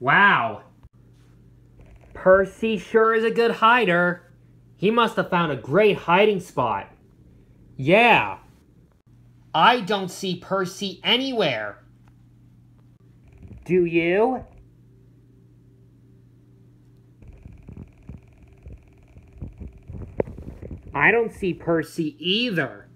Wow. Percy sure is a good hider. He must have found a great hiding spot. Yeah. I don't see Percy anywhere. Do you? I don't see Percy either.